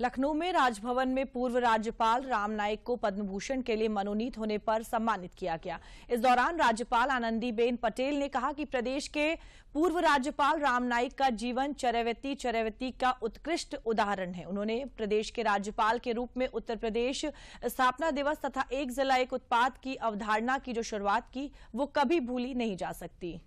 लखनऊ में राजभवन में पूर्व राज्यपाल राम नाईक को पद्म भूषण के लिए मनोनीत होने पर सम्मानित किया गया इस दौरान राज्यपाल आनंदीबेन पटेल ने कहा कि प्रदेश के पूर्व राज्यपाल राम नाईक का जीवन चरवती चरवती का उत्कृष्ट उदाहरण है उन्होंने प्रदेश के राज्यपाल के रूप में उत्तर प्रदेश स्थापना दिवस तथा एक जिला एक उत्पाद की अवधारणा की जो शुरुआत की वो कभी भूली नहीं जा सकती